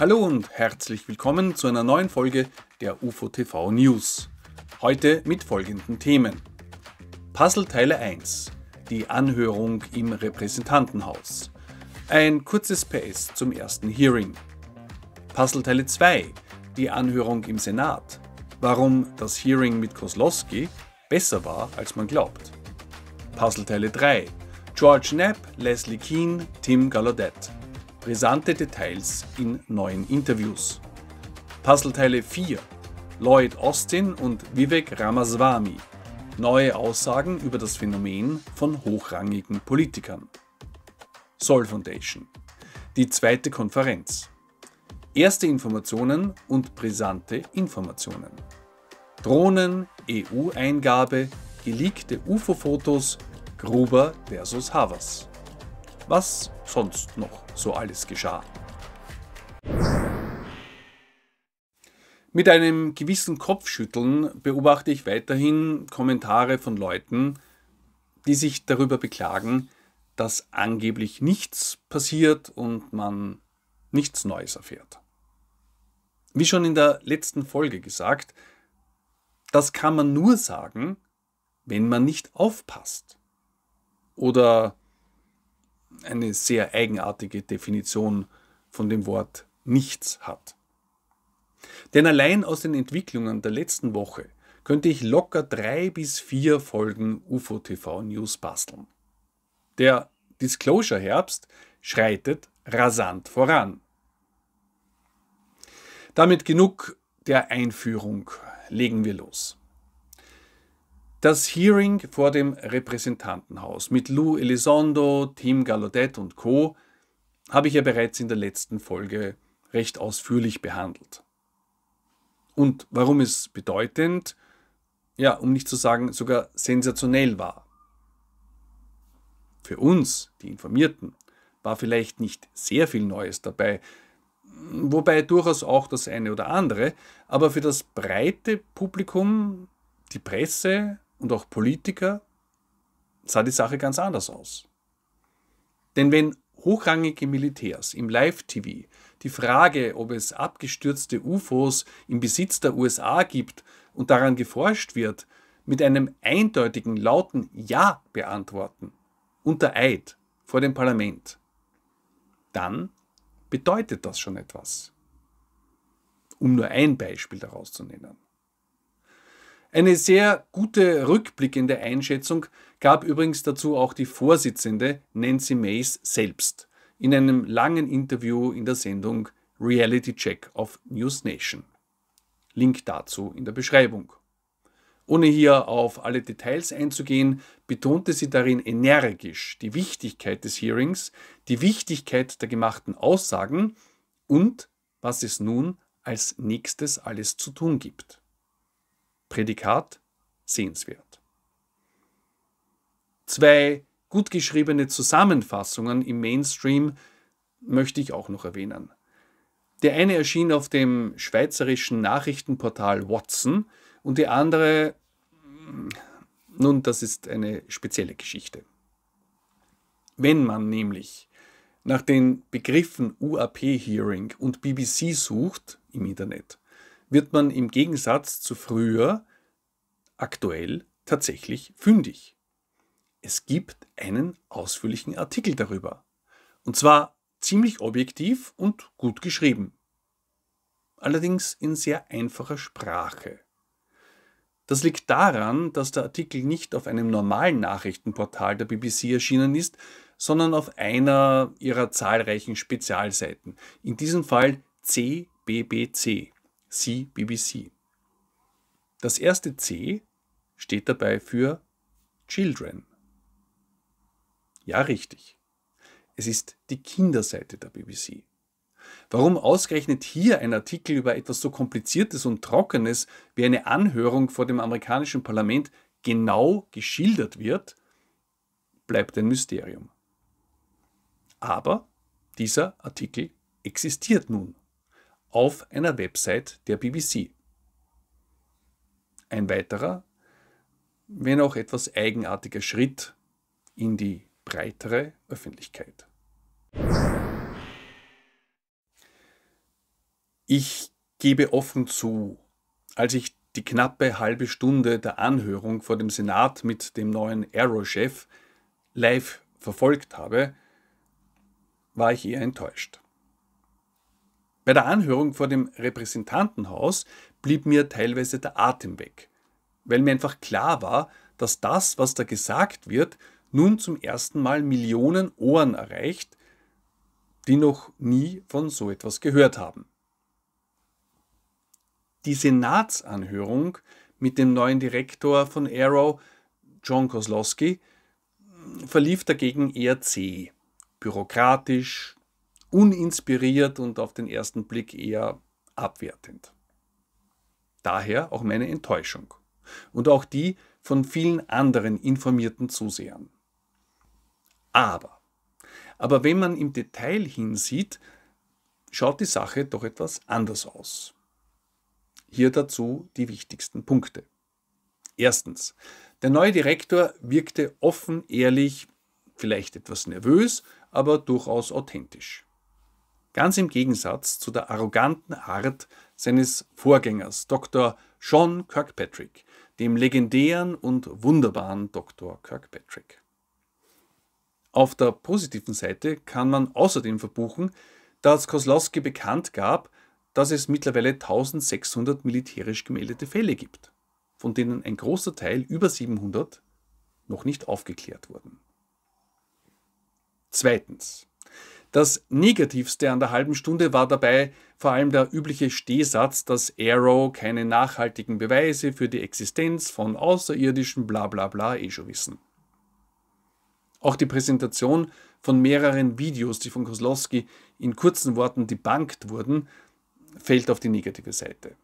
Hallo und herzlich willkommen zu einer neuen Folge der UFO TV News. Heute mit folgenden Themen. Puzzleteile 1. Die Anhörung im Repräsentantenhaus. Ein kurzes PS zum ersten Hearing. Puzzleteile 2. Die Anhörung im Senat. Warum das Hearing mit Koslowski besser war, als man glaubt. Puzzleteile 3. George Knapp, Leslie Keane, Tim Gallaudet brisante Details in neuen Interviews. Puzzleteile 4 Lloyd Austin und Vivek Ramaswamy. Neue Aussagen über das Phänomen von hochrangigen Politikern. Soul Foundation. Die zweite Konferenz. Erste Informationen und brisante Informationen. Drohnen, EU-Eingabe, geleakte UFO-Fotos, Gruber versus Havas. Was sonst noch so alles geschah. Mit einem gewissen Kopfschütteln beobachte ich weiterhin Kommentare von Leuten, die sich darüber beklagen, dass angeblich nichts passiert und man nichts Neues erfährt. Wie schon in der letzten Folge gesagt, das kann man nur sagen, wenn man nicht aufpasst. Oder eine sehr eigenartige Definition von dem Wort nichts hat. Denn allein aus den Entwicklungen der letzten Woche könnte ich locker drei bis vier Folgen UFO TV News basteln. Der Disclosure Herbst schreitet rasant voran. Damit genug der Einführung, legen wir los. Das Hearing vor dem Repräsentantenhaus mit Lou Elizondo, Tim Gallaudet und Co. habe ich ja bereits in der letzten Folge recht ausführlich behandelt. Und warum es bedeutend, ja, um nicht zu sagen sogar sensationell war. Für uns, die Informierten, war vielleicht nicht sehr viel Neues dabei, wobei durchaus auch das eine oder andere, aber für das breite Publikum, die Presse, und auch Politiker sah die Sache ganz anders aus. Denn wenn hochrangige Militärs im Live-TV die Frage, ob es abgestürzte UFOs im Besitz der USA gibt und daran geforscht wird, mit einem eindeutigen lauten Ja beantworten, unter Eid vor dem Parlament, dann bedeutet das schon etwas. Um nur ein Beispiel daraus zu nennen. Eine sehr gute rückblickende Einschätzung gab übrigens dazu auch die Vorsitzende Nancy Mays selbst in einem langen Interview in der Sendung Reality Check of News Nation. Link dazu in der Beschreibung. Ohne hier auf alle Details einzugehen, betonte sie darin energisch die Wichtigkeit des Hearings, die Wichtigkeit der gemachten Aussagen und was es nun als nächstes alles zu tun gibt. Prädikat sehenswert. Zwei gut geschriebene Zusammenfassungen im Mainstream möchte ich auch noch erwähnen. Der eine erschien auf dem schweizerischen Nachrichtenportal Watson und der andere, nun, das ist eine spezielle Geschichte. Wenn man nämlich nach den Begriffen UAP-Hearing und BBC sucht im Internet, wird man im Gegensatz zu früher aktuell tatsächlich fündig. Es gibt einen ausführlichen Artikel darüber. Und zwar ziemlich objektiv und gut geschrieben. Allerdings in sehr einfacher Sprache. Das liegt daran, dass der Artikel nicht auf einem normalen Nachrichtenportal der BBC erschienen ist, sondern auf einer ihrer zahlreichen Spezialseiten. In diesem Fall CBBC. CBBC. Das erste C steht dabei für Children. Ja, richtig. Es ist die Kinderseite der BBC. Warum ausgerechnet hier ein Artikel über etwas so Kompliziertes und Trockenes wie eine Anhörung vor dem amerikanischen Parlament genau geschildert wird, bleibt ein Mysterium. Aber dieser Artikel existiert nun auf einer Website der BBC. Ein weiterer, wenn auch etwas eigenartiger Schritt in die breitere Öffentlichkeit. Ich gebe offen zu, als ich die knappe halbe Stunde der Anhörung vor dem Senat mit dem neuen Aero-Chef live verfolgt habe, war ich eher enttäuscht. Bei der Anhörung vor dem Repräsentantenhaus blieb mir teilweise der Atem weg, weil mir einfach klar war, dass das, was da gesagt wird, nun zum ersten Mal Millionen Ohren erreicht, die noch nie von so etwas gehört haben. Die Senatsanhörung mit dem neuen Direktor von Arrow, John Koslowski, verlief dagegen eher zäh, bürokratisch, uninspiriert und auf den ersten Blick eher abwertend. Daher auch meine Enttäuschung und auch die von vielen anderen informierten Zusehern. Aber, aber wenn man im Detail hinsieht, schaut die Sache doch etwas anders aus. Hier dazu die wichtigsten Punkte. Erstens, der neue Direktor wirkte offen, ehrlich, vielleicht etwas nervös, aber durchaus authentisch. Ganz im Gegensatz zu der arroganten Art seines Vorgängers Dr. Sean Kirkpatrick, dem legendären und wunderbaren Dr. Kirkpatrick. Auf der positiven Seite kann man außerdem verbuchen, dass Koslowski bekannt gab, dass es mittlerweile 1600 militärisch gemeldete Fälle gibt, von denen ein großer Teil über 700 noch nicht aufgeklärt wurden. Zweitens. Das Negativste an der halben Stunde war dabei vor allem der übliche Stehsatz, dass Arrow keine nachhaltigen Beweise für die Existenz von Außerirdischen Blablabla eh schon wissen. Auch die Präsentation von mehreren Videos, die von Kozlowski in kurzen Worten debunked wurden, fällt auf die negative Seite.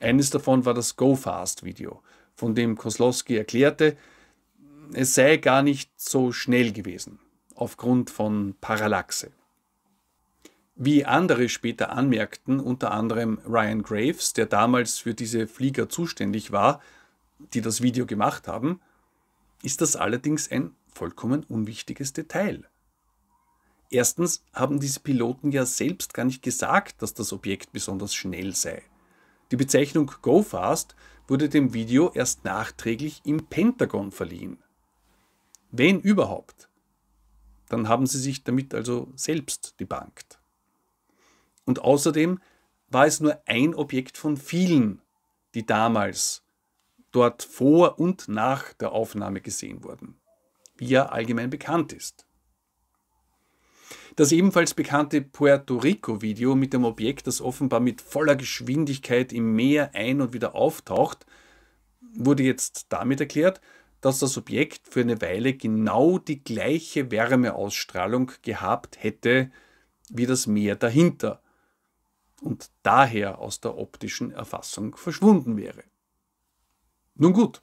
Eines davon war das Go Fast Video, von dem Kozlowski erklärte, es sei gar nicht so schnell gewesen aufgrund von Parallaxe. Wie andere später anmerkten, unter anderem Ryan Graves, der damals für diese Flieger zuständig war, die das Video gemacht haben, ist das allerdings ein vollkommen unwichtiges Detail. Erstens haben diese Piloten ja selbst gar nicht gesagt, dass das Objekt besonders schnell sei. Die Bezeichnung Go Fast wurde dem Video erst nachträglich im Pentagon verliehen. Wenn überhaupt? dann haben sie sich damit also selbst debankt. Und außerdem war es nur ein Objekt von vielen, die damals dort vor und nach der Aufnahme gesehen wurden, wie ja allgemein bekannt ist. Das ebenfalls bekannte Puerto Rico-Video mit dem Objekt, das offenbar mit voller Geschwindigkeit im Meer ein und wieder auftaucht, wurde jetzt damit erklärt, dass das Objekt für eine Weile genau die gleiche Wärmeausstrahlung gehabt hätte wie das Meer dahinter und daher aus der optischen Erfassung verschwunden wäre. Nun gut,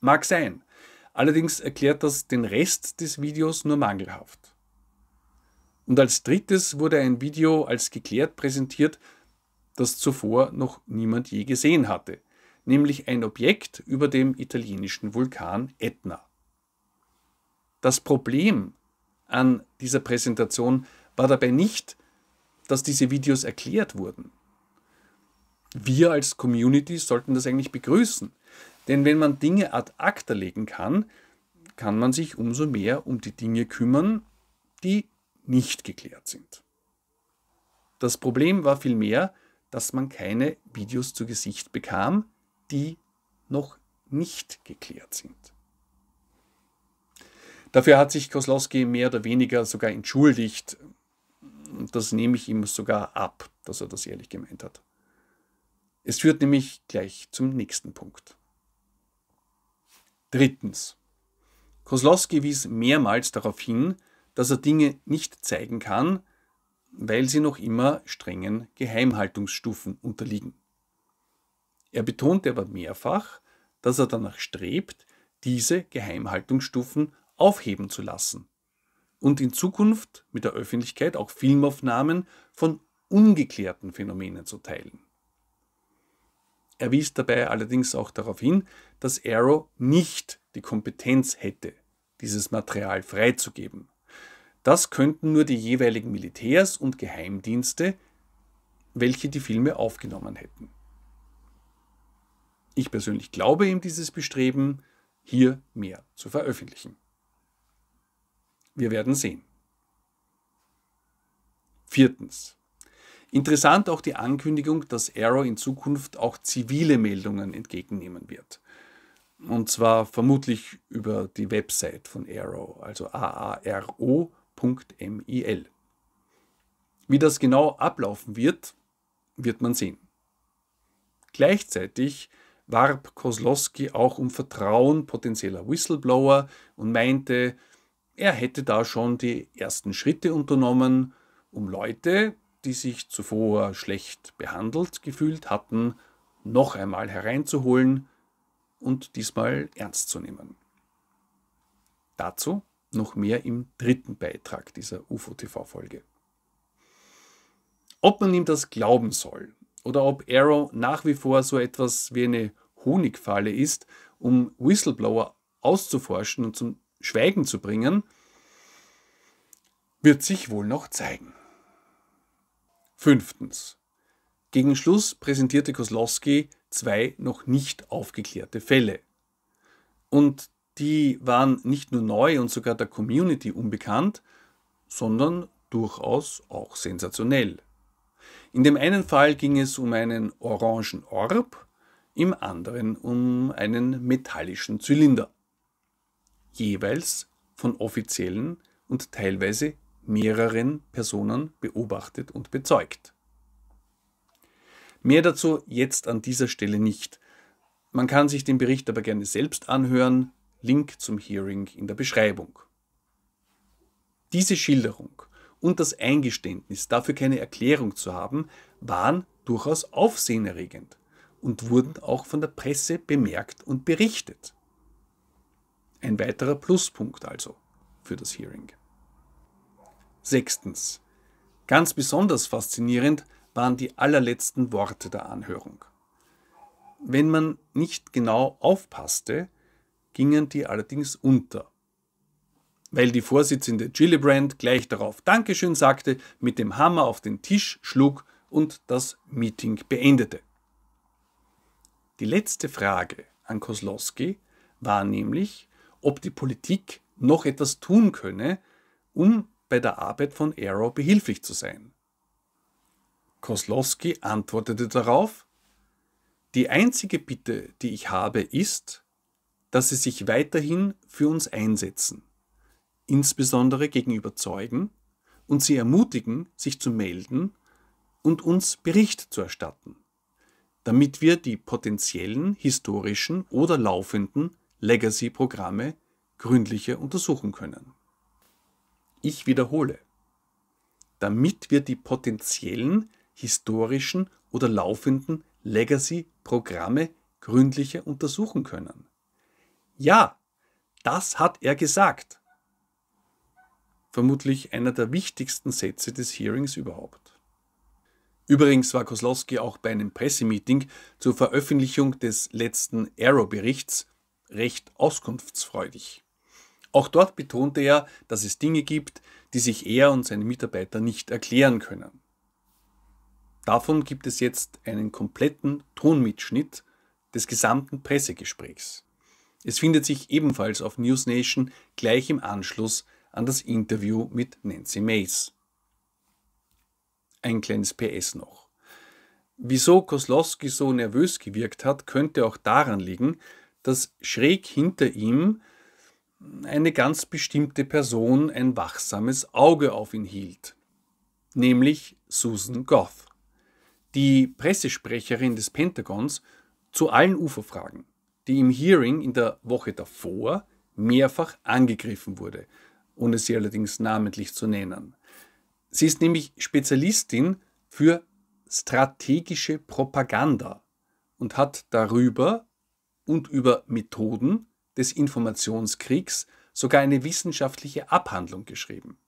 mag sein. Allerdings erklärt das den Rest des Videos nur mangelhaft. Und als drittes wurde ein Video als geklärt präsentiert, das zuvor noch niemand je gesehen hatte nämlich ein Objekt über dem italienischen Vulkan Etna. Das Problem an dieser Präsentation war dabei nicht, dass diese Videos erklärt wurden. Wir als Community sollten das eigentlich begrüßen, denn wenn man Dinge ad acta legen kann, kann man sich umso mehr um die Dinge kümmern, die nicht geklärt sind. Das Problem war vielmehr, dass man keine Videos zu Gesicht bekam, die noch nicht geklärt sind. Dafür hat sich Koslowski mehr oder weniger sogar entschuldigt. Und das nehme ich ihm sogar ab, dass er das ehrlich gemeint hat. Es führt nämlich gleich zum nächsten Punkt. Drittens. Koslowski wies mehrmals darauf hin, dass er Dinge nicht zeigen kann, weil sie noch immer strengen Geheimhaltungsstufen unterliegen. Er betonte aber mehrfach, dass er danach strebt, diese Geheimhaltungsstufen aufheben zu lassen und in Zukunft mit der Öffentlichkeit auch Filmaufnahmen von ungeklärten Phänomenen zu teilen. Er wies dabei allerdings auch darauf hin, dass Arrow nicht die Kompetenz hätte, dieses Material freizugeben. Das könnten nur die jeweiligen Militärs und Geheimdienste, welche die Filme aufgenommen hätten. Ich persönlich glaube ihm dieses Bestreben, hier mehr zu veröffentlichen. Wir werden sehen. Viertens. Interessant auch die Ankündigung, dass Arrow in Zukunft auch zivile Meldungen entgegennehmen wird. Und zwar vermutlich über die Website von Arrow, also aaro.mil. Wie das genau ablaufen wird, wird man sehen. Gleichzeitig warb Kozlowski auch um Vertrauen potenzieller Whistleblower und meinte, er hätte da schon die ersten Schritte unternommen, um Leute, die sich zuvor schlecht behandelt gefühlt hatten, noch einmal hereinzuholen und diesmal ernst zu nehmen. Dazu noch mehr im dritten Beitrag dieser UFO-TV-Folge. Ob man ihm das glauben soll oder ob Arrow nach wie vor so etwas wie eine Honigfalle ist, um Whistleblower auszuforschen und zum Schweigen zu bringen, wird sich wohl noch zeigen. Fünftens. Gegen Schluss präsentierte Koslowski zwei noch nicht aufgeklärte Fälle. Und die waren nicht nur neu und sogar der Community unbekannt, sondern durchaus auch sensationell. In dem einen Fall ging es um einen orangen Orb, im anderen um einen metallischen Zylinder. Jeweils von offiziellen und teilweise mehreren Personen beobachtet und bezeugt. Mehr dazu jetzt an dieser Stelle nicht. Man kann sich den Bericht aber gerne selbst anhören. Link zum Hearing in der Beschreibung. Diese Schilderung und das Eingeständnis, dafür keine Erklärung zu haben, waren durchaus aufsehenerregend und wurden auch von der Presse bemerkt und berichtet. Ein weiterer Pluspunkt also für das Hearing. Sechstens. Ganz besonders faszinierend waren die allerletzten Worte der Anhörung. Wenn man nicht genau aufpasste, gingen die allerdings unter weil die Vorsitzende Gillibrand gleich darauf Dankeschön sagte, mit dem Hammer auf den Tisch schlug und das Meeting beendete. Die letzte Frage an Koslowski war nämlich, ob die Politik noch etwas tun könne, um bei der Arbeit von Arrow behilflich zu sein. Koslowski antwortete darauf, die einzige Bitte, die ich habe, ist, dass Sie sich weiterhin für uns einsetzen insbesondere gegenüber Zeugen, und sie ermutigen, sich zu melden und uns Bericht zu erstatten, damit wir die potenziellen historischen oder laufenden Legacy-Programme gründlicher untersuchen können. Ich wiederhole, damit wir die potenziellen historischen oder laufenden Legacy-Programme gründlicher untersuchen können. Ja, das hat er gesagt vermutlich einer der wichtigsten Sätze des Hearings überhaupt. Übrigens war Koslowski auch bei einem Pressemeeting zur Veröffentlichung des letzten Arrow-Berichts recht auskunftsfreudig. Auch dort betonte er, dass es Dinge gibt, die sich er und seine Mitarbeiter nicht erklären können. Davon gibt es jetzt einen kompletten Tonmitschnitt des gesamten Pressegesprächs. Es findet sich ebenfalls auf News Nation gleich im Anschluss an das Interview mit Nancy Mace. Ein kleines PS noch. Wieso Koslowski so nervös gewirkt hat, könnte auch daran liegen, dass schräg hinter ihm eine ganz bestimmte Person ein wachsames Auge auf ihn hielt, nämlich Susan Goth, die Pressesprecherin des Pentagons zu allen Uferfragen, die im Hearing in der Woche davor mehrfach angegriffen wurde ohne sie allerdings namentlich zu nennen. Sie ist nämlich Spezialistin für strategische Propaganda und hat darüber und über Methoden des Informationskriegs sogar eine wissenschaftliche Abhandlung geschrieben.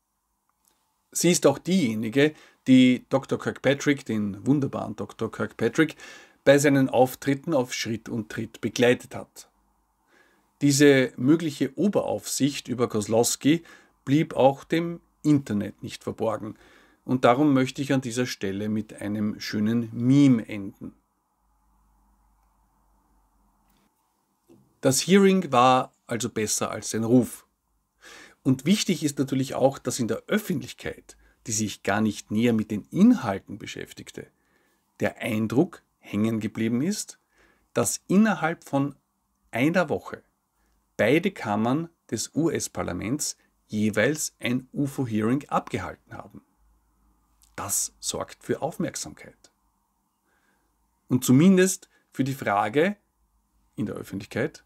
Sie ist auch diejenige, die Dr. Kirkpatrick, den wunderbaren Dr. Kirkpatrick, bei seinen Auftritten auf Schritt und Tritt begleitet hat. Diese mögliche Oberaufsicht über Kozlowski blieb auch dem Internet nicht verborgen. Und darum möchte ich an dieser Stelle mit einem schönen Meme enden. Das Hearing war also besser als sein Ruf. Und wichtig ist natürlich auch, dass in der Öffentlichkeit, die sich gar nicht näher mit den Inhalten beschäftigte, der Eindruck hängen geblieben ist, dass innerhalb von einer Woche beide Kammern des US-Parlaments jeweils ein UFO-Hearing abgehalten haben. Das sorgt für Aufmerksamkeit. Und zumindest für die Frage in der Öffentlichkeit,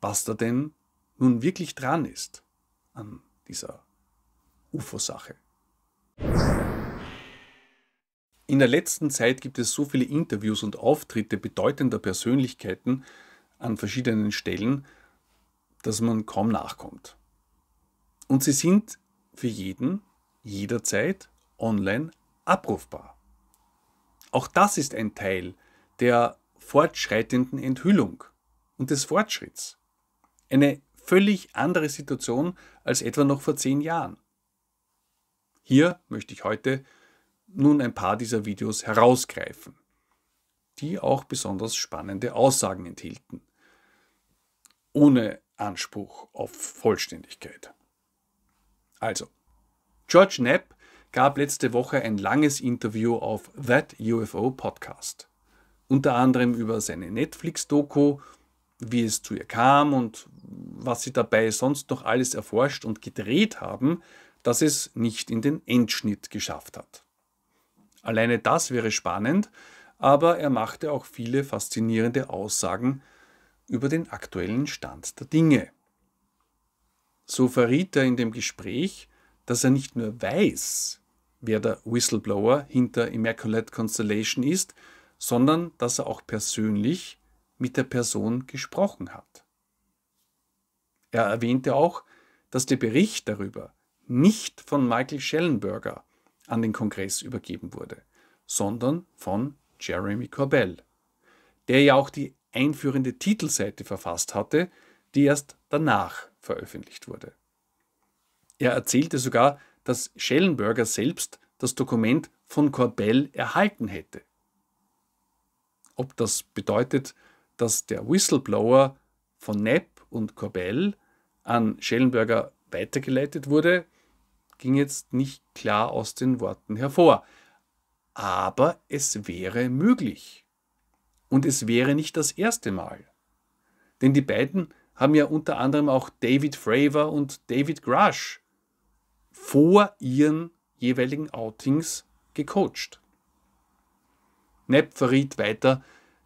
was da denn nun wirklich dran ist an dieser UFO-Sache. In der letzten Zeit gibt es so viele Interviews und Auftritte bedeutender Persönlichkeiten an verschiedenen Stellen, dass man kaum nachkommt. Und sie sind für jeden, jederzeit online abrufbar. Auch das ist ein Teil der fortschreitenden Enthüllung und des Fortschritts. Eine völlig andere Situation als etwa noch vor zehn Jahren. Hier möchte ich heute nun ein paar dieser Videos herausgreifen, die auch besonders spannende Aussagen enthielten. Ohne Anspruch auf Vollständigkeit. Also, George Knapp gab letzte Woche ein langes Interview auf That UFO Podcast. Unter anderem über seine Netflix-Doku, wie es zu ihr kam und was sie dabei sonst noch alles erforscht und gedreht haben, dass es nicht in den Endschnitt geschafft hat. Alleine das wäre spannend, aber er machte auch viele faszinierende Aussagen über den aktuellen Stand der Dinge. So verriet er in dem Gespräch, dass er nicht nur weiß, wer der Whistleblower hinter Immaculate Constellation ist, sondern dass er auch persönlich mit der Person gesprochen hat. Er erwähnte auch, dass der Bericht darüber nicht von Michael Schellenberger an den Kongress übergeben wurde, sondern von Jeremy Corbell, der ja auch die einführende Titelseite verfasst hatte, die erst danach veröffentlicht wurde. Er erzählte sogar, dass Schellenberger selbst das Dokument von Corbell erhalten hätte. Ob das bedeutet, dass der Whistleblower von Knapp und Corbell an Schellenberger weitergeleitet wurde, ging jetzt nicht klar aus den Worten hervor. Aber es wäre möglich. Und es wäre nicht das erste Mal. Denn die beiden haben ja unter anderem auch David Fravor und David Grush vor ihren jeweiligen Outings gecoacht. Knapp verriet weiter,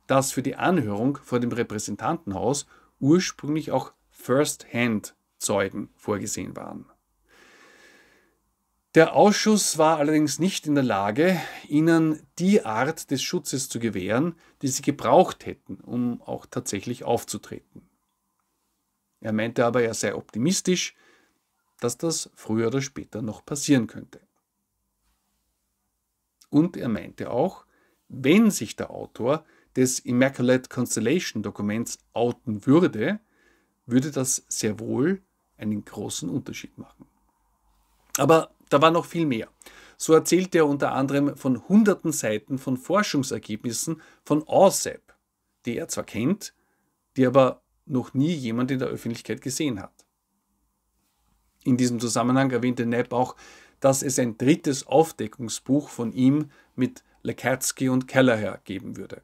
dass für die Anhörung vor dem Repräsentantenhaus ursprünglich auch First-Hand-Zeugen vorgesehen waren. Der Ausschuss war allerdings nicht in der Lage, ihnen die Art des Schutzes zu gewähren, die sie gebraucht hätten, um auch tatsächlich aufzutreten. Er meinte aber, er sei optimistisch, dass das früher oder später noch passieren könnte. Und er meinte auch, wenn sich der Autor des Immaculate Constellation Dokuments outen würde, würde das sehr wohl einen großen Unterschied machen. Aber da war noch viel mehr. So erzählte er unter anderem von hunderten Seiten von Forschungsergebnissen von OSEP, die er zwar kennt, die aber noch nie jemand in der Öffentlichkeit gesehen hat. In diesem Zusammenhang erwähnte Knapp auch, dass es ein drittes Aufdeckungsbuch von ihm mit Lekatsky und Kelleher geben würde.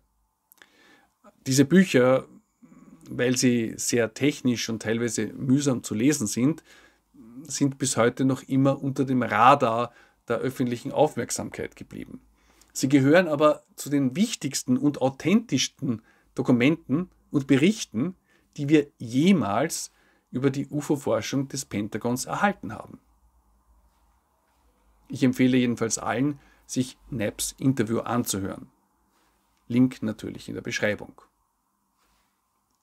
Diese Bücher, weil sie sehr technisch und teilweise mühsam zu lesen sind, sind bis heute noch immer unter dem Radar der öffentlichen Aufmerksamkeit geblieben. Sie gehören aber zu den wichtigsten und authentischsten Dokumenten und Berichten, die wir jemals über die UFO-Forschung des Pentagons erhalten haben. Ich empfehle jedenfalls allen, sich Naps Interview anzuhören. Link natürlich in der Beschreibung.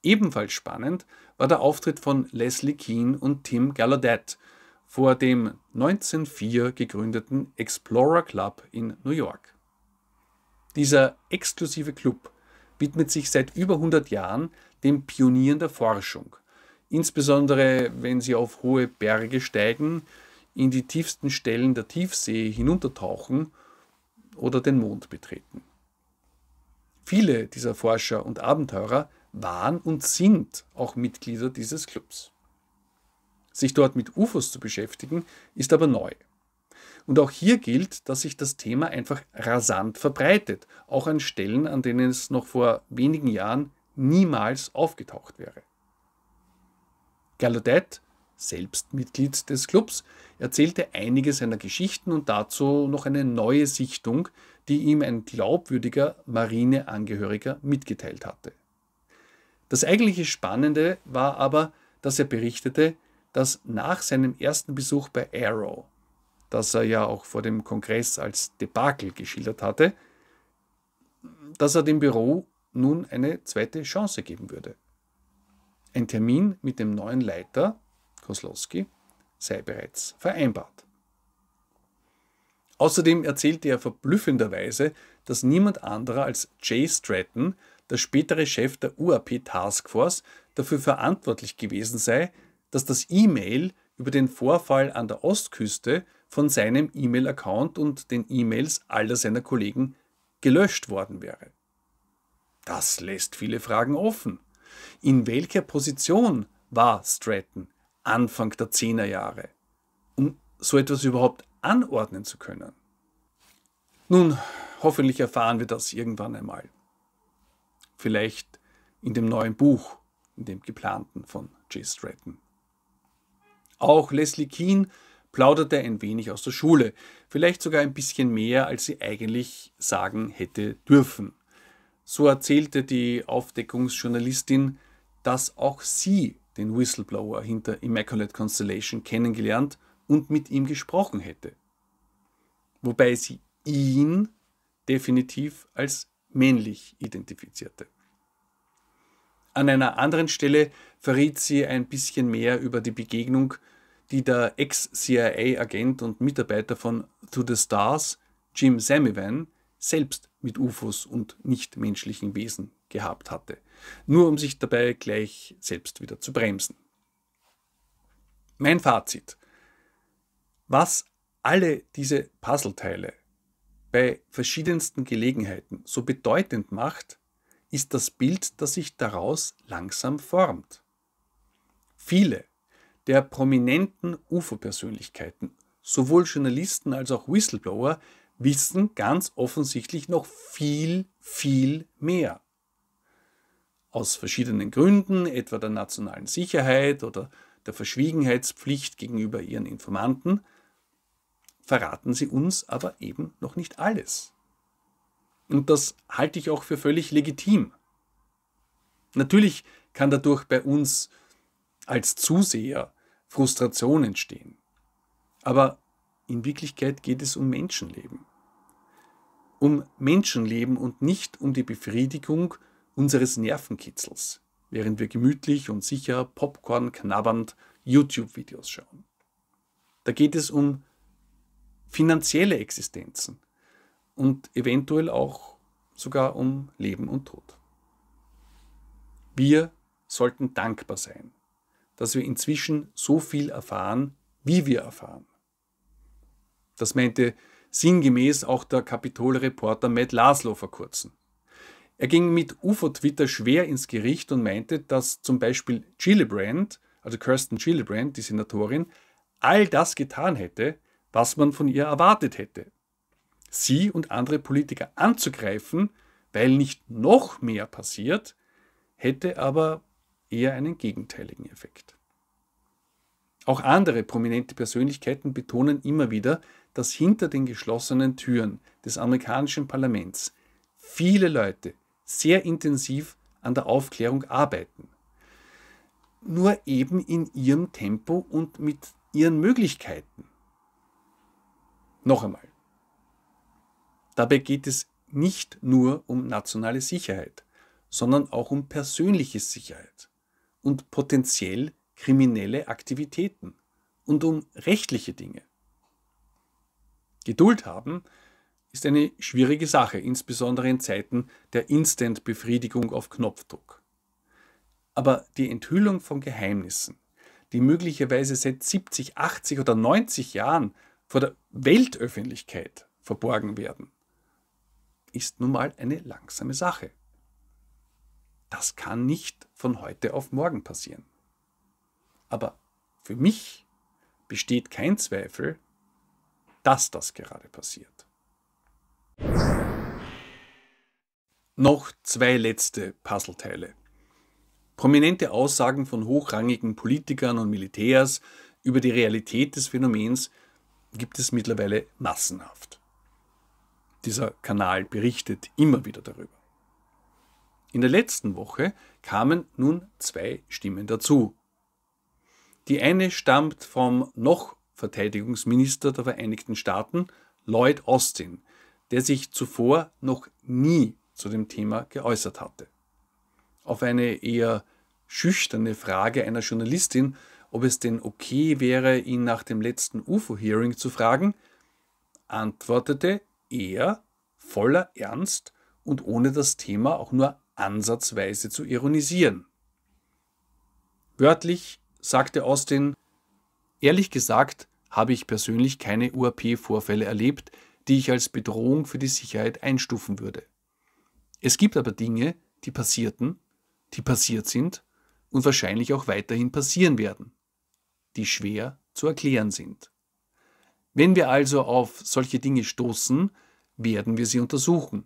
Ebenfalls spannend war der Auftritt von Leslie Keane und Tim Gallaudet vor dem 1904 gegründeten Explorer Club in New York. Dieser exklusive Club widmet sich seit über 100 Jahren den Pionieren der Forschung, insbesondere wenn sie auf hohe Berge steigen, in die tiefsten Stellen der Tiefsee hinuntertauchen oder den Mond betreten. Viele dieser Forscher und Abenteurer waren und sind auch Mitglieder dieses Clubs sich dort mit UFOs zu beschäftigen, ist aber neu. Und auch hier gilt, dass sich das Thema einfach rasant verbreitet, auch an Stellen, an denen es noch vor wenigen Jahren niemals aufgetaucht wäre. Gallaudet, selbst Mitglied des Clubs, erzählte einige seiner Geschichten und dazu noch eine neue Sichtung, die ihm ein glaubwürdiger Marineangehöriger mitgeteilt hatte. Das eigentliche Spannende war aber, dass er berichtete, dass nach seinem ersten Besuch bei Arrow, das er ja auch vor dem Kongress als Debakel geschildert hatte, dass er dem Büro nun eine zweite Chance geben würde. Ein Termin mit dem neuen Leiter, Koslowski, sei bereits vereinbart. Außerdem erzählte er verblüffenderweise, dass niemand anderer als Jay Stratton, der spätere Chef der UAP Taskforce, dafür verantwortlich gewesen sei, dass das E-Mail über den Vorfall an der Ostküste von seinem E-Mail-Account und den E-Mails aller seiner Kollegen gelöscht worden wäre. Das lässt viele Fragen offen. In welcher Position war Stratton Anfang der 10er Jahre, um so etwas überhaupt anordnen zu können? Nun, hoffentlich erfahren wir das irgendwann einmal. Vielleicht in dem neuen Buch, in dem geplanten von Jay Stratton. Auch Leslie Keen plauderte ein wenig aus der Schule, vielleicht sogar ein bisschen mehr, als sie eigentlich sagen hätte dürfen. So erzählte die Aufdeckungsjournalistin, dass auch sie den Whistleblower hinter Immaculate Constellation kennengelernt und mit ihm gesprochen hätte. Wobei sie ihn definitiv als männlich identifizierte. An einer anderen Stelle verriet sie ein bisschen mehr über die Begegnung, die der Ex-CIA-Agent und Mitarbeiter von To the Stars, Jim Samivan, selbst mit UFOs und nichtmenschlichen Wesen gehabt hatte, nur um sich dabei gleich selbst wieder zu bremsen. Mein Fazit. Was alle diese Puzzleteile bei verschiedensten Gelegenheiten so bedeutend macht, ist das Bild, das sich daraus langsam formt. Viele der prominenten UFO-Persönlichkeiten, sowohl Journalisten als auch Whistleblower, wissen ganz offensichtlich noch viel, viel mehr. Aus verschiedenen Gründen, etwa der nationalen Sicherheit oder der Verschwiegenheitspflicht gegenüber ihren Informanten, verraten sie uns aber eben noch nicht alles. Und das halte ich auch für völlig legitim. Natürlich kann dadurch bei uns als Zuseher Frustration entstehen. Aber in Wirklichkeit geht es um Menschenleben. Um Menschenleben und nicht um die Befriedigung unseres Nervenkitzels, während wir gemütlich und sicher Popcorn knabbernd YouTube-Videos schauen. Da geht es um finanzielle Existenzen, und eventuell auch sogar um Leben und Tod. Wir sollten dankbar sein, dass wir inzwischen so viel erfahren, wie wir erfahren. Das meinte sinngemäß auch der Kapitol-Reporter Matt Laszlo vor kurzem. Er ging mit UFO-Twitter schwer ins Gericht und meinte, dass zum Beispiel Gillibrand, also Kirsten Gillibrand, die Senatorin, all das getan hätte, was man von ihr erwartet hätte, sie und andere Politiker anzugreifen, weil nicht noch mehr passiert, hätte aber eher einen gegenteiligen Effekt. Auch andere prominente Persönlichkeiten betonen immer wieder, dass hinter den geschlossenen Türen des amerikanischen Parlaments viele Leute sehr intensiv an der Aufklärung arbeiten. Nur eben in ihrem Tempo und mit ihren Möglichkeiten. Noch einmal, Dabei geht es nicht nur um nationale Sicherheit, sondern auch um persönliche Sicherheit und potenziell kriminelle Aktivitäten und um rechtliche Dinge. Geduld haben ist eine schwierige Sache, insbesondere in Zeiten der Instant-Befriedigung auf Knopfdruck. Aber die Enthüllung von Geheimnissen, die möglicherweise seit 70, 80 oder 90 Jahren vor der Weltöffentlichkeit verborgen werden, ist nun mal eine langsame Sache. Das kann nicht von heute auf morgen passieren. Aber für mich besteht kein Zweifel, dass das gerade passiert. Noch zwei letzte Puzzleteile. Prominente Aussagen von hochrangigen Politikern und Militärs über die Realität des Phänomens gibt es mittlerweile massenhaft. Dieser Kanal berichtet immer wieder darüber. In der letzten Woche kamen nun zwei Stimmen dazu. Die eine stammt vom noch Verteidigungsminister der Vereinigten Staaten, Lloyd Austin, der sich zuvor noch nie zu dem Thema geäußert hatte. Auf eine eher schüchterne Frage einer Journalistin, ob es denn okay wäre, ihn nach dem letzten UFO-Hearing zu fragen, antwortete er voller Ernst und ohne das Thema auch nur ansatzweise zu ironisieren. Wörtlich sagte Austin, ehrlich gesagt habe ich persönlich keine UAP-Vorfälle erlebt, die ich als Bedrohung für die Sicherheit einstufen würde. Es gibt aber Dinge, die passierten, die passiert sind und wahrscheinlich auch weiterhin passieren werden, die schwer zu erklären sind. Wenn wir also auf solche Dinge stoßen, werden wir sie untersuchen.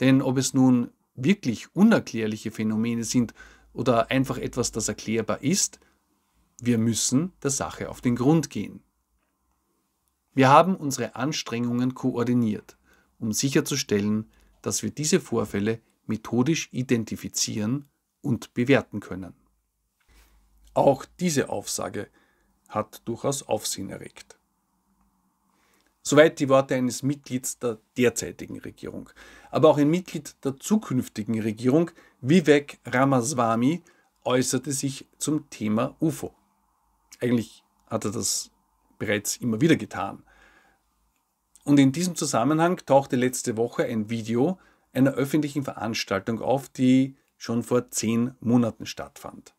Denn ob es nun wirklich unerklärliche Phänomene sind oder einfach etwas, das erklärbar ist, wir müssen der Sache auf den Grund gehen. Wir haben unsere Anstrengungen koordiniert, um sicherzustellen, dass wir diese Vorfälle methodisch identifizieren und bewerten können. Auch diese Aufsage hat durchaus Aufsehen erregt. Soweit die Worte eines Mitglieds der derzeitigen Regierung. Aber auch ein Mitglied der zukünftigen Regierung, Vivek Ramaswamy, äußerte sich zum Thema UFO. Eigentlich hat er das bereits immer wieder getan. Und in diesem Zusammenhang tauchte letzte Woche ein Video einer öffentlichen Veranstaltung auf, die schon vor zehn Monaten stattfand.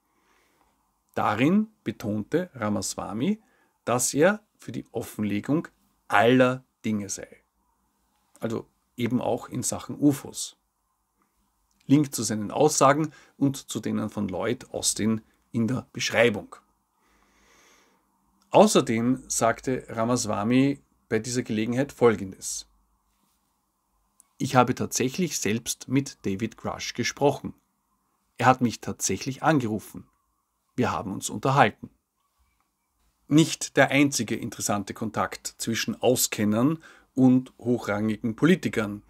Darin betonte Ramaswamy, dass er für die Offenlegung aller Dinge sei. Also eben auch in Sachen UFOs. Link zu seinen Aussagen und zu denen von Lloyd Austin in der Beschreibung. Außerdem sagte Ramaswamy bei dieser Gelegenheit Folgendes. Ich habe tatsächlich selbst mit David Crush gesprochen. Er hat mich tatsächlich angerufen. Wir haben uns unterhalten nicht der einzige interessante Kontakt zwischen Auskennern und hochrangigen Politikern,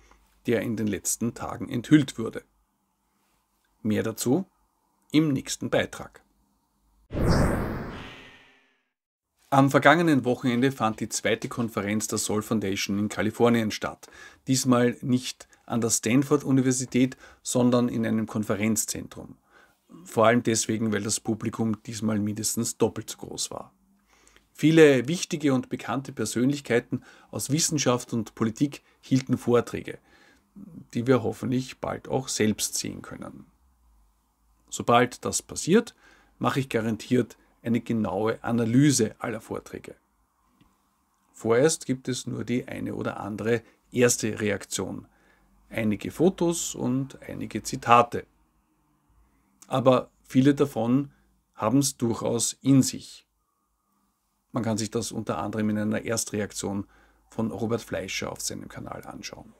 der in den letzten Tagen enthüllt wurde. Mehr dazu im nächsten Beitrag. Am vergangenen Wochenende fand die zweite Konferenz der Sol Foundation in Kalifornien statt. Diesmal nicht an der Stanford-Universität, sondern in einem Konferenzzentrum. Vor allem deswegen, weil das Publikum diesmal mindestens doppelt so groß war. Viele wichtige und bekannte Persönlichkeiten aus Wissenschaft und Politik hielten Vorträge, die wir hoffentlich bald auch selbst sehen können. Sobald das passiert, mache ich garantiert eine genaue Analyse aller Vorträge. Vorerst gibt es nur die eine oder andere erste Reaktion, einige Fotos und einige Zitate. Aber viele davon haben es durchaus in sich. Man kann sich das unter anderem in einer Erstreaktion von Robert Fleischer auf seinem Kanal anschauen.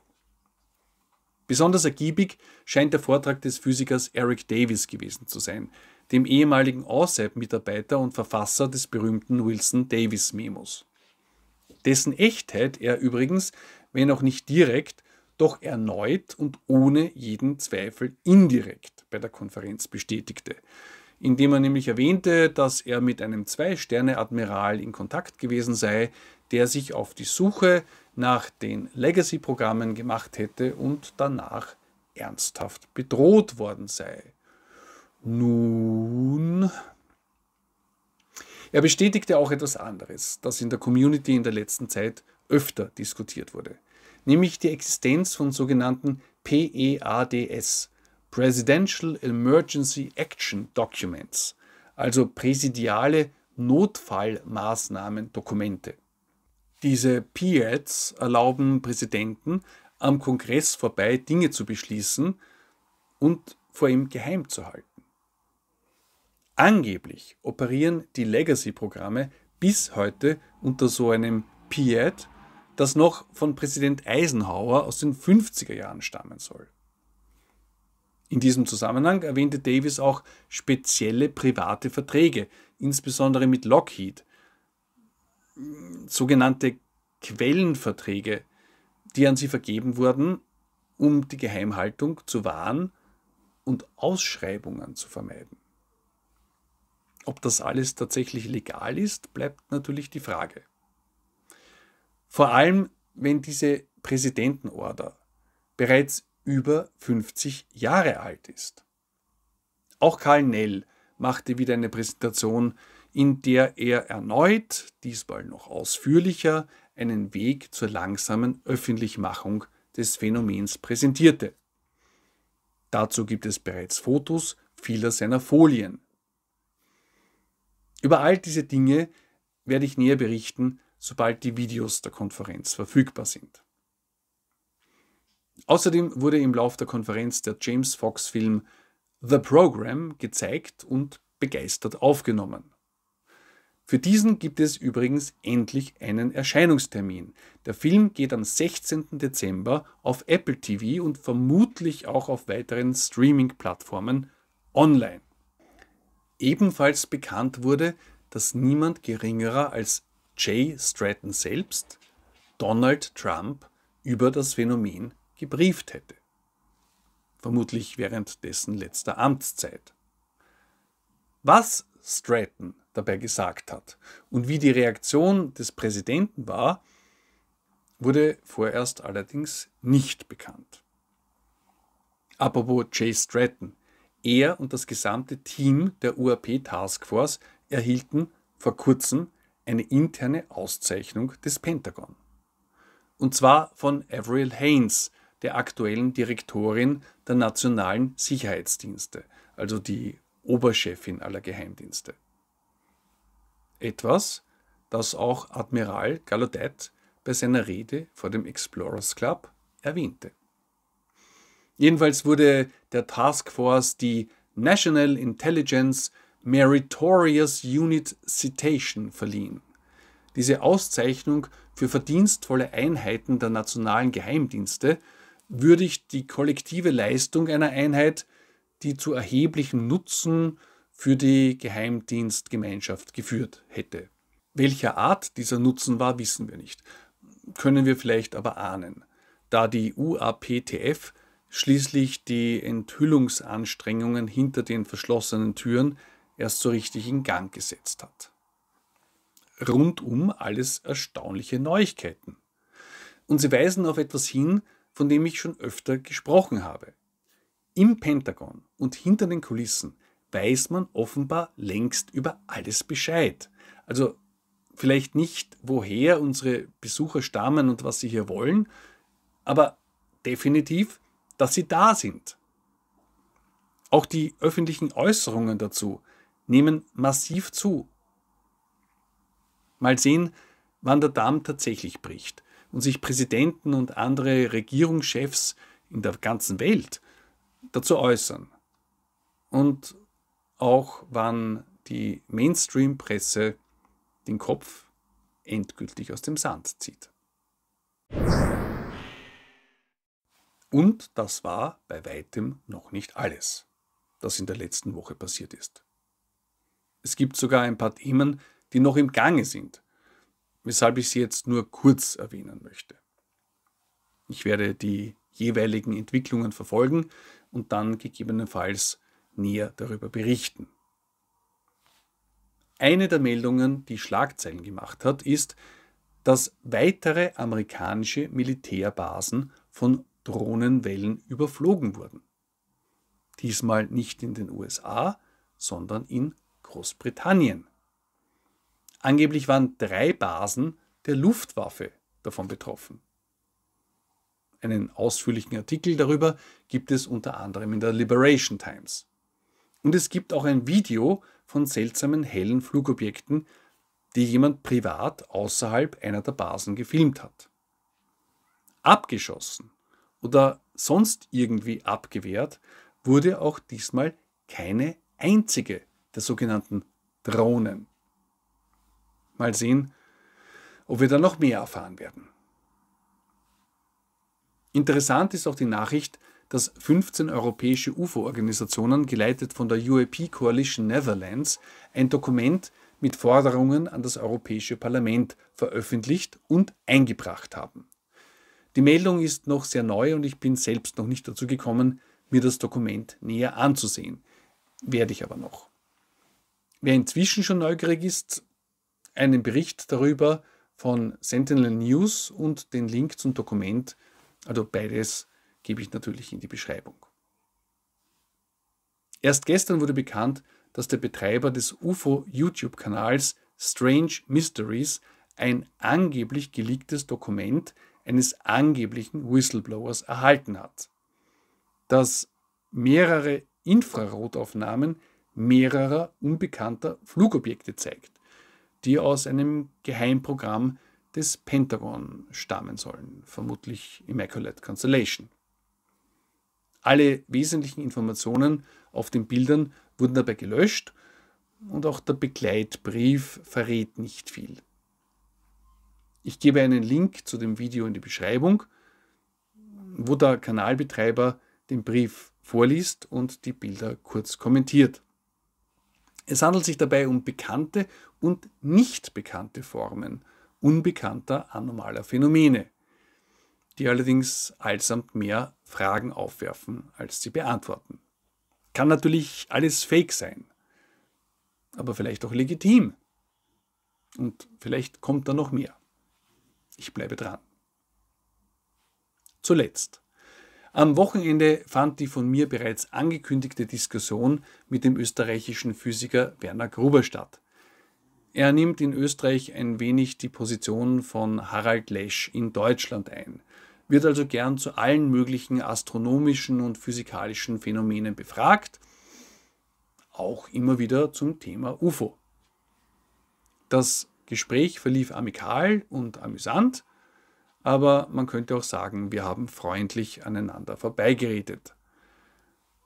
Besonders ergiebig scheint der Vortrag des Physikers Eric Davis gewesen zu sein, dem ehemaligen OSAP-Mitarbeiter und Verfasser des berühmten Wilson-Davis-Memos. Dessen Echtheit er übrigens, wenn auch nicht direkt, doch erneut und ohne jeden Zweifel indirekt bei der Konferenz bestätigte, indem er nämlich erwähnte, dass er mit einem Zwei-Sterne-Admiral in Kontakt gewesen sei, der sich auf die Suche nach den Legacy-Programmen gemacht hätte und danach ernsthaft bedroht worden sei. Nun, er bestätigte auch etwas anderes, das in der Community in der letzten Zeit öfter diskutiert wurde, nämlich die Existenz von sogenannten PEADS, Presidential Emergency Action Documents, also präsidiale Notfallmaßnahmen-Dokumente. Diese PIADs erlauben Präsidenten, am Kongress vorbei Dinge zu beschließen und vor ihm geheim zu halten. Angeblich operieren die Legacy-Programme bis heute unter so einem PIAD, das noch von Präsident Eisenhower aus den 50er Jahren stammen soll. In diesem Zusammenhang erwähnte Davis auch spezielle private Verträge, insbesondere mit Lockheed, sogenannte Quellenverträge, die an sie vergeben wurden, um die Geheimhaltung zu wahren und Ausschreibungen zu vermeiden. Ob das alles tatsächlich legal ist, bleibt natürlich die Frage. Vor allem, wenn diese Präsidentenorder bereits über 50 Jahre alt ist. Auch Karl Nell machte wieder eine Präsentation, in der er erneut, diesmal noch ausführlicher, einen Weg zur langsamen Öffentlichmachung des Phänomens präsentierte. Dazu gibt es bereits Fotos vieler seiner Folien. Über all diese Dinge werde ich näher berichten, sobald die Videos der Konferenz verfügbar sind. Außerdem wurde im Laufe der Konferenz der James Fox-Film The Program gezeigt und begeistert aufgenommen. Für diesen gibt es übrigens endlich einen Erscheinungstermin. Der Film geht am 16. Dezember auf Apple TV und vermutlich auch auf weiteren Streaming-Plattformen online. Ebenfalls bekannt wurde, dass niemand geringerer als Jay Stratton selbst Donald Trump über das Phänomen gebrieft hätte. Vermutlich während dessen letzter Amtszeit. Was Stratton dabei gesagt hat und wie die Reaktion des Präsidenten war, wurde vorerst allerdings nicht bekannt. Apropos Jay Stratton. Er und das gesamte Team der UAP Taskforce erhielten vor kurzem eine interne Auszeichnung des Pentagon. Und zwar von Avril Haines, der aktuellen Direktorin der Nationalen Sicherheitsdienste, also die Oberchefin aller Geheimdienste. Etwas, das auch Admiral Gallaudet bei seiner Rede vor dem Explorers Club erwähnte. Jedenfalls wurde der Taskforce die National Intelligence Meritorious Unit Citation verliehen. Diese Auszeichnung für verdienstvolle Einheiten der nationalen Geheimdienste würdigt die kollektive Leistung einer Einheit, die zu erheblichem Nutzen für die Geheimdienstgemeinschaft geführt hätte. Welcher Art dieser Nutzen war, wissen wir nicht, können wir vielleicht aber ahnen, da die UAPTF schließlich die Enthüllungsanstrengungen hinter den verschlossenen Türen erst so richtig in Gang gesetzt hat. Rundum alles erstaunliche Neuigkeiten. Und sie weisen auf etwas hin, von dem ich schon öfter gesprochen habe. Im Pentagon und hinter den Kulissen weiß man offenbar längst über alles Bescheid. Also vielleicht nicht, woher unsere Besucher stammen und was sie hier wollen, aber definitiv, dass sie da sind. Auch die öffentlichen Äußerungen dazu nehmen massiv zu. Mal sehen, wann der Darm tatsächlich bricht und sich Präsidenten und andere Regierungschefs in der ganzen Welt dazu äußern. Und auch wann die Mainstream-Presse den Kopf endgültig aus dem Sand zieht. Und das war bei weitem noch nicht alles, das in der letzten Woche passiert ist. Es gibt sogar ein paar Themen, die noch im Gange sind weshalb ich sie jetzt nur kurz erwähnen möchte. Ich werde die jeweiligen Entwicklungen verfolgen und dann gegebenenfalls näher darüber berichten. Eine der Meldungen, die Schlagzeilen gemacht hat, ist, dass weitere amerikanische Militärbasen von Drohnenwellen überflogen wurden. Diesmal nicht in den USA, sondern in Großbritannien. Angeblich waren drei Basen der Luftwaffe davon betroffen. Einen ausführlichen Artikel darüber gibt es unter anderem in der Liberation Times. Und es gibt auch ein Video von seltsamen hellen Flugobjekten, die jemand privat außerhalb einer der Basen gefilmt hat. Abgeschossen oder sonst irgendwie abgewehrt wurde auch diesmal keine einzige der sogenannten Drohnen. Mal sehen, ob wir da noch mehr erfahren werden. Interessant ist auch die Nachricht, dass 15 europäische UFO-Organisationen, geleitet von der UAP Coalition Netherlands, ein Dokument mit Forderungen an das Europäische Parlament veröffentlicht und eingebracht haben. Die Meldung ist noch sehr neu und ich bin selbst noch nicht dazu gekommen, mir das Dokument näher anzusehen. Werde ich aber noch. Wer inzwischen schon neugierig ist, einen Bericht darüber von Sentinel News und den Link zum Dokument. Also beides gebe ich natürlich in die Beschreibung. Erst gestern wurde bekannt, dass der Betreiber des UFO-YouTube-Kanals Strange Mysteries ein angeblich geleaktes Dokument eines angeblichen Whistleblowers erhalten hat, das mehrere Infrarotaufnahmen mehrerer unbekannter Flugobjekte zeigt die aus einem Geheimprogramm des Pentagon stammen sollen, vermutlich Immaculate Constellation. Alle wesentlichen Informationen auf den Bildern wurden dabei gelöscht und auch der Begleitbrief verrät nicht viel. Ich gebe einen Link zu dem Video in die Beschreibung, wo der Kanalbetreiber den Brief vorliest und die Bilder kurz kommentiert. Es handelt sich dabei um bekannte und nicht bekannte Formen unbekannter anomaler Phänomene, die allerdings allsamt mehr Fragen aufwerfen, als sie beantworten. Kann natürlich alles fake sein, aber vielleicht auch legitim. Und vielleicht kommt da noch mehr. Ich bleibe dran. Zuletzt. Am Wochenende fand die von mir bereits angekündigte Diskussion mit dem österreichischen Physiker Werner Gruber statt, er nimmt in Österreich ein wenig die Position von Harald Lesch in Deutschland ein, wird also gern zu allen möglichen astronomischen und physikalischen Phänomenen befragt, auch immer wieder zum Thema UFO. Das Gespräch verlief amikal und amüsant, aber man könnte auch sagen, wir haben freundlich aneinander vorbeigeredet.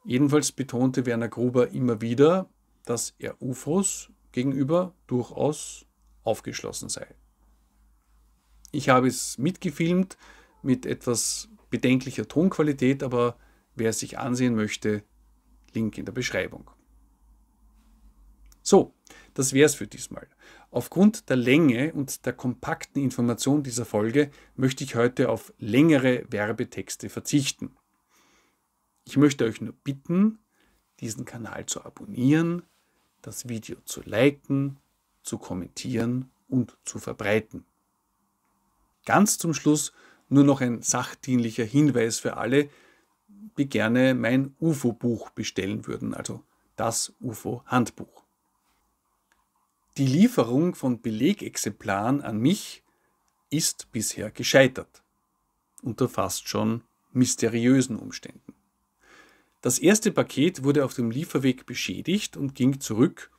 Jedenfalls betonte Werner Gruber immer wieder, dass er UFOs gegenüber durchaus aufgeschlossen sei. Ich habe es mitgefilmt mit etwas bedenklicher Tonqualität, aber wer es sich ansehen möchte, Link in der Beschreibung. So, das wäre es für diesmal. Aufgrund der Länge und der kompakten Information dieser Folge möchte ich heute auf längere Werbetexte verzichten. Ich möchte euch nur bitten, diesen Kanal zu abonnieren, das Video zu liken, zu kommentieren und zu verbreiten. Ganz zum Schluss nur noch ein sachdienlicher Hinweis für alle, die gerne mein UFO-Buch bestellen würden, also das UFO-Handbuch. Die Lieferung von Belegexemplaren an mich ist bisher gescheitert, unter fast schon mysteriösen Umständen. Das erste Paket wurde auf dem Lieferweg beschädigt und ging zurück,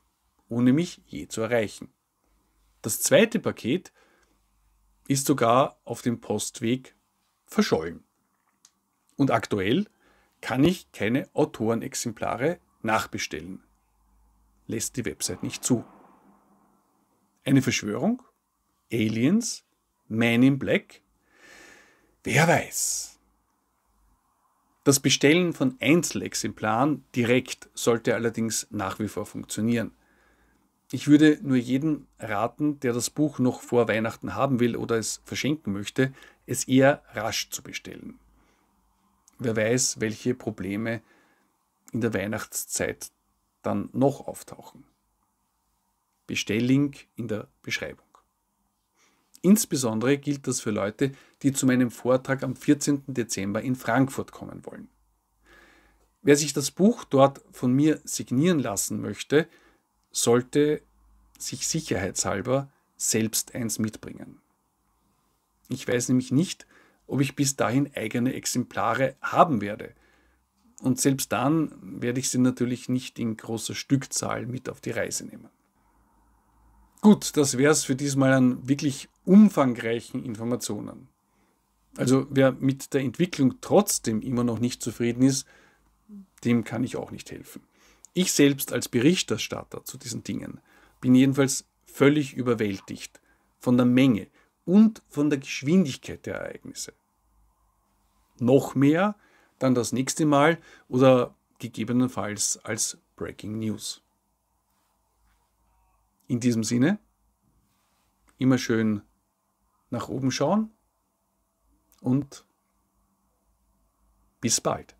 ohne mich je zu erreichen. Das zweite Paket ist sogar auf dem Postweg verschollen. Und aktuell kann ich keine Autorenexemplare nachbestellen. Lässt die Website nicht zu. Eine Verschwörung? Aliens? Man in Black? Wer weiß. Das Bestellen von Einzelexemplaren direkt sollte allerdings nach wie vor funktionieren. Ich würde nur jedem raten, der das Buch noch vor Weihnachten haben will oder es verschenken möchte, es eher rasch zu bestellen. Wer weiß, welche Probleme in der Weihnachtszeit dann noch auftauchen. Bestelllink in der Beschreibung. Insbesondere gilt das für Leute, die zu meinem Vortrag am 14. Dezember in Frankfurt kommen wollen. Wer sich das Buch dort von mir signieren lassen möchte, sollte sich sicherheitshalber selbst eins mitbringen. Ich weiß nämlich nicht, ob ich bis dahin eigene Exemplare haben werde. Und selbst dann werde ich sie natürlich nicht in großer Stückzahl mit auf die Reise nehmen. Gut, das wäre es für diesmal an wirklich umfangreichen Informationen. Also wer mit der Entwicklung trotzdem immer noch nicht zufrieden ist, dem kann ich auch nicht helfen. Ich selbst als Berichterstatter zu diesen Dingen bin jedenfalls völlig überwältigt von der Menge und von der Geschwindigkeit der Ereignisse. Noch mehr dann das nächste Mal oder gegebenenfalls als Breaking News. In diesem Sinne, immer schön nach oben schauen und bis bald.